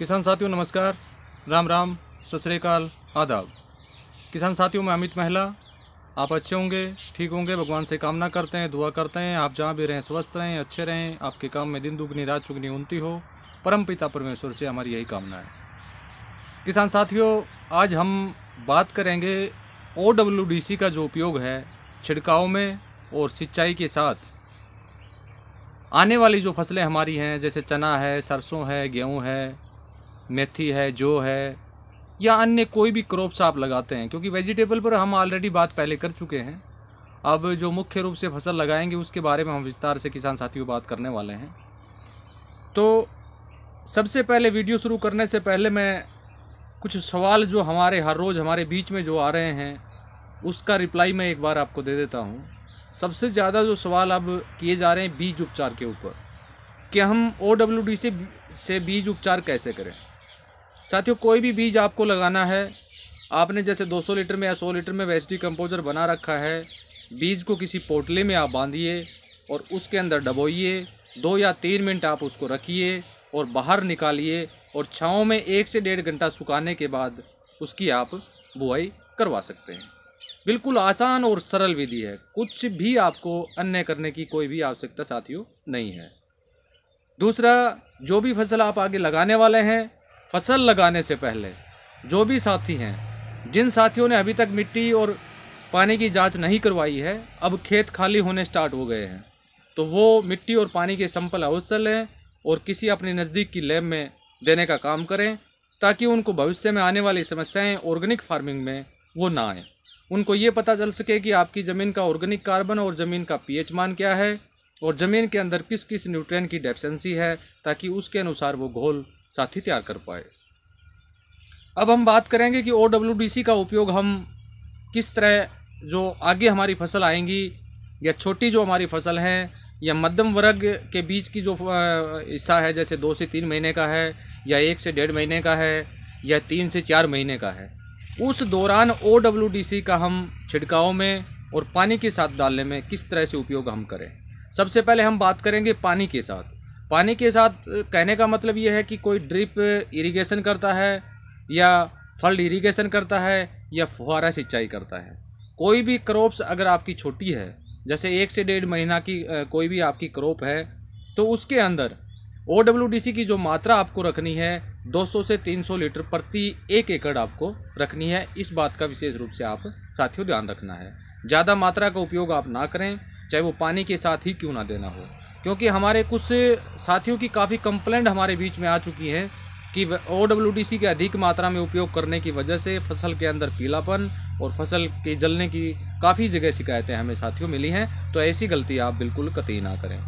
किसान साथियों नमस्कार राम राम सतरेकाल आदाब किसान साथियों मैं अमित महला आप अच्छे होंगे ठीक होंगे भगवान से कामना करते हैं दुआ करते हैं आप जहाँ भी रहें स्वस्थ रहें अच्छे रहें आपके काम में दिन दुगनी रात चुगनी उन्नति हो परम पिता परमेश्वर से हमारी यही कामना है किसान साथियों आज हम बात करेंगे ओ का जो उपयोग है छिड़काव में और सिंचाई के साथ आने वाली जो फसलें हमारी हैं जैसे चना है सरसों है गेहूं है मेथी है जो है या अन्य कोई भी क्रॉप्स आप लगाते हैं क्योंकि वेजिटेबल पर हम ऑलरेडी बात पहले कर चुके हैं अब जो मुख्य रूप से फसल लगाएंगे उसके बारे में हम विस्तार से किसान साथियों बात करने वाले हैं तो सबसे पहले वीडियो शुरू करने से पहले मैं कुछ सवाल जो हमारे हर रोज़ हमारे बीच में जो आ रहे हैं उसका रिप्लाई मैं एक बार आपको दे देता हूँ सबसे ज़्यादा जो सवाल अब किए जा रहे हैं बीज उपचार के ऊपर कि हम ओ से बीज उपचार कैसे करें साथियों कोई भी बीज आपको लगाना है आपने जैसे 200 लीटर में या 100 लीटर में वेस्ट कंपोजर बना रखा है बीज को किसी पोटले में आप बांधिए और उसके अंदर डबोइए दो या तीन मिनट आप उसको रखिए और बाहर निकालिए और छाँव में एक से डेढ़ घंटा सुखाने के बाद उसकी आप बुआई करवा सकते हैं बिल्कुल आसान और सरल विधि है कुछ भी आपको अन्य करने की कोई भी आवश्यकता साथियों नहीं है दूसरा जो भी फसल आप आगे लगाने वाले हैं फसल लगाने से पहले जो भी साथी हैं जिन साथियों ने अभी तक मिट्टी और पानी की जांच नहीं करवाई है अब खेत खाली होने स्टार्ट हो गए हैं तो वो मिट्टी और पानी के सैंपल अवश्य लें और किसी अपने नज़दीक की लैब में देने का काम करें ताकि उनको भविष्य में आने वाली समस्याएं ऑर्गेनिक फार्मिंग में वो ना आए उनको ये पता चल सके कि आपकी ज़मीन का ऑर्गेनिक कार्बन और ज़मीन का पीएच मान क्या है और ज़मीन के अंदर किस किस न्यूट्रिएंट की डेफिशेंसी है ताकि उसके अनुसार वो घोल साथी तैयार कर पाए अब हम बात करेंगे कि ओ का उपयोग हम किस तरह जो आगे हमारी फसल आएंगी या छोटी जो हमारी फसल हैं या मध्यम वर्ग के बीच की जो हिस्सा है जैसे दो से तीन महीने का है या एक से डेढ़ महीने का है या तीन से चार महीने का है उस दौरान ओ का हम छिड़काव में और पानी के साथ डालने में किस तरह से उपयोग हम करें सबसे पहले हम बात करेंगे पानी के साथ पानी के साथ कहने का मतलब ये है कि कोई ड्रिप इरिगेशन करता है या फल्ड इरिगेशन करता है या फुहारा सिंचाई करता है कोई भी क्रॉप्स अगर आपकी छोटी है जैसे एक से डेढ़ महीना की कोई भी आपकी क्रॉप है तो उसके अंदर ओ की जो मात्रा आपको रखनी है 200 से 300 लीटर प्रति एक एकड़ आपको रखनी है इस बात का विशेष रूप से आप साथियों ध्यान रखना है ज़्यादा मात्रा का उपयोग आप ना करें चाहे वो पानी के साथ ही क्यों ना देना हो क्योंकि हमारे कुछ साथियों की काफ़ी कंप्लेंट हमारे बीच में आ चुकी है कि ओ के अधिक मात्रा में उपयोग करने की वजह से फसल के अंदर पीलापन और फसल के जलने की काफ़ी जगह शिकायतें हमें साथियों मिली हैं तो ऐसी गलती आप बिल्कुल कतई ना करें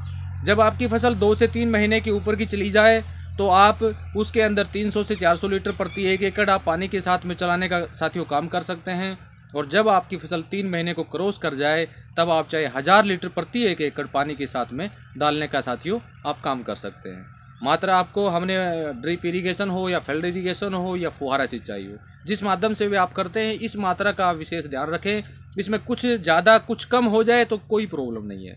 जब आपकी फसल दो से तीन महीने के ऊपर की चली जाए तो आप उसके अंदर 300 से 400 लीटर प्रति एक एकड़ आप पानी के साथ में चलाने का साथियों काम कर सकते हैं और जब आपकी फसल तीन महीने को क्रॉस कर जाए तब आप चाहे हज़ार लीटर प्रति एक एकड़ पानी के साथ में डालने का साथियों आप काम कर सकते हैं मात्र आपको हमने ड्रिप इरीगेशन हो या फेल्ड इरीगेशन हो या फुहारा सिंचाई हो जिस माध्यम से भी आप करते हैं इस मात्रा का विशेष ध्यान रखें इसमें कुछ ज़्यादा कुछ कम हो जाए तो कोई प्रॉब्लम नहीं है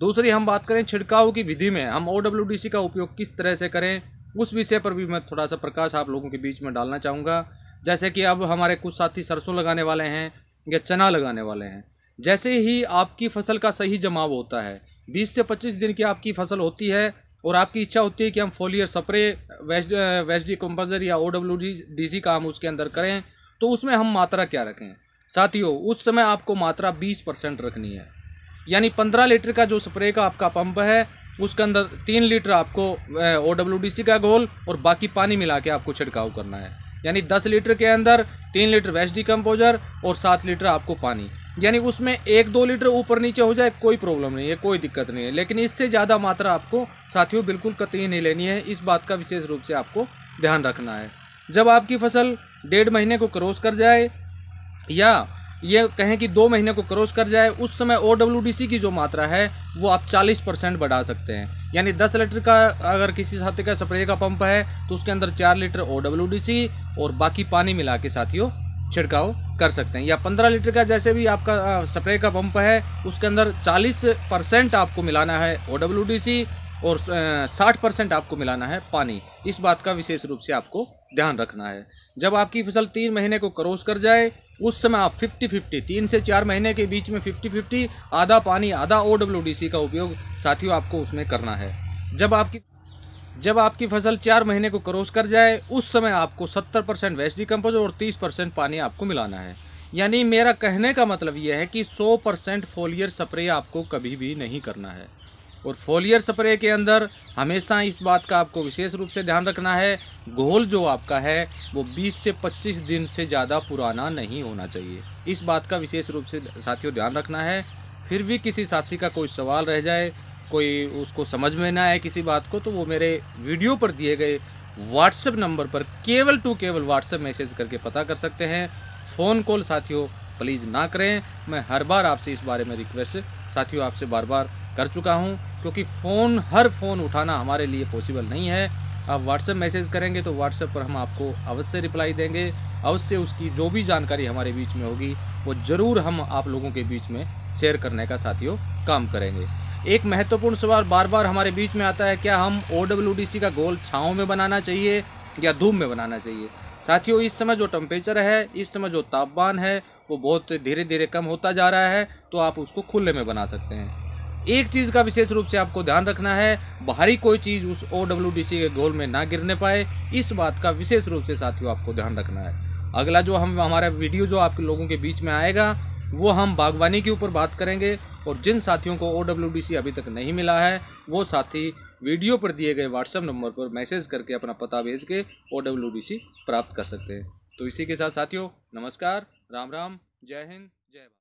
दूसरी हम बात करें छिड़काव की विधि में हम ओ का उपयोग किस तरह से करें उस विषय पर भी मैं थोड़ा सा प्रकाश आप लोगों के बीच में डालना चाहूँगा जैसे कि अब हमारे कुछ साथी सरसों लगाने वाले हैं या चना लगाने वाले हैं जैसे ही आपकी फसल का सही जमाव होता है 20 से 25 दिन की आपकी फसल होती है और आपकी इच्छा होती है कि हम foliar spray waste D decomposer या ओ डब्ल्यू डी सी का हम उसके अंदर करें तो उसमें हम मात्रा क्या रखें साथियों उस समय आपको मात्रा बीस परसेंट रखनी है यानी पंद्रह लीटर का जो स्प्रे का आपका पंप है उसके अंदर तीन लीटर आपको ओ डब्ल्यू डी सी का घोल और बाकी पानी मिला के आपको छिड़काव करना है यानी दस लीटर के अंदर तीन लीटर वेस्ट डिकम्पोजर और सात लीटर आपको पानी यानी उसमें एक दो लीटर ऊपर नीचे हो जाए कोई प्रॉब्लम नहीं है कोई दिक्कत नहीं है लेकिन इससे ज़्यादा मात्रा आपको साथियों बिल्कुल कतई नहीं लेनी है इस बात का विशेष रूप से आपको ध्यान रखना है जब आपकी फसल डेढ़ महीने को क्रॉस कर जाए या ये कहें कि दो महीने को क्रॉस कर जाए उस समय ओ की जो मात्रा है वो आप चालीस परसेंट बढ़ा सकते हैं यानी 10 लीटर का अगर किसी साथी का स्प्रे का पंप है तो उसके अंदर 4 लीटर ओ और बाकी पानी मिला के साथियों छिड़काव कर सकते हैं या 15 लीटर का जैसे भी आपका स्प्रे का पंप है उसके अंदर 40 परसेंट आपको मिलाना है ओ और 60 परसेंट आपको मिलाना है पानी इस बात का विशेष रूप से आपको ध्यान रखना है जब आपकी फसल तीन महीने को क्रॉस कर जाए उस समय आप फिफ्टी फिफ्टी तीन से चार महीने के बीच में फिफ्टी फिफ्टी आधा पानी आधा ओ का उपयोग साथियों आपको उसमें करना है जब आपकी जब आपकी फसल चार महीने को क्रॉस कर जाए उस समय आपको 70 परसेंट वेस्ट डिकम्पोज और 30 परसेंट पानी आपको मिलाना है यानी मेरा कहने का मतलब यह है कि 100 परसेंट फोलियर स्प्रे आपको कभी भी नहीं करना है और फोलियर स्प्रे के अंदर हमेशा इस बात का आपको विशेष रूप से ध्यान रखना है घोल जो आपका है वो 20 से 25 दिन से ज़्यादा पुराना नहीं होना चाहिए इस बात का विशेष रूप से साथियों ध्यान रखना है फिर भी किसी साथी का कोई सवाल रह जाए कोई उसको समझ में ना आए किसी बात को तो वो मेरे वीडियो पर दिए गए व्हाट्सएप नंबर पर केवल टू केवल व्हाट्सएप मैसेज करके पता कर सकते हैं फ़ोन कॉल साथियों प्लीज़ ना करें मैं हर बार आपसे इस बारे में रिक्वेस्ट साथियों आपसे बार बार कर चुका हूँ क्योंकि फ़ोन हर फ़ोन उठाना हमारे लिए पॉसिबल नहीं है आप व्हाट्सएप मैसेज करेंगे तो व्हाट्सएप पर हम आपको अवश्य रिप्लाई देंगे अवश्य उसकी जो भी जानकारी हमारे बीच में होगी वो ज़रूर हम आप लोगों के बीच में शेयर करने का साथियों काम करेंगे एक महत्वपूर्ण सवाल बार बार हमारे बीच में आता है क्या हम ओ का गोल छाँव में बनाना चाहिए या धूप में बनाना चाहिए साथियों इस समय जो टेम्परेचर है इस समय जो तापमान है वो बहुत धीरे धीरे कम होता जा रहा है तो आप उसको खुले में बना सकते हैं एक चीज़ का विशेष रूप से आपको ध्यान रखना है बाहरी कोई चीज़ उस ओ के गोल में ना गिरने पाए इस बात का विशेष रूप से साथियों आपको ध्यान रखना है अगला जो हम हमारा वीडियो जो आपके लोगों के बीच में आएगा वो हम बागवानी के ऊपर बात करेंगे और जिन साथियों को ओ अभी तक नहीं मिला है वो साथी वीडियो पर दिए गए व्हाट्सएप नंबर पर मैसेज करके अपना पता भेज के ओ प्राप्त कर सकते हैं तो इसी के साथ साथियों नमस्कार राम राम जय हिंद जय भारत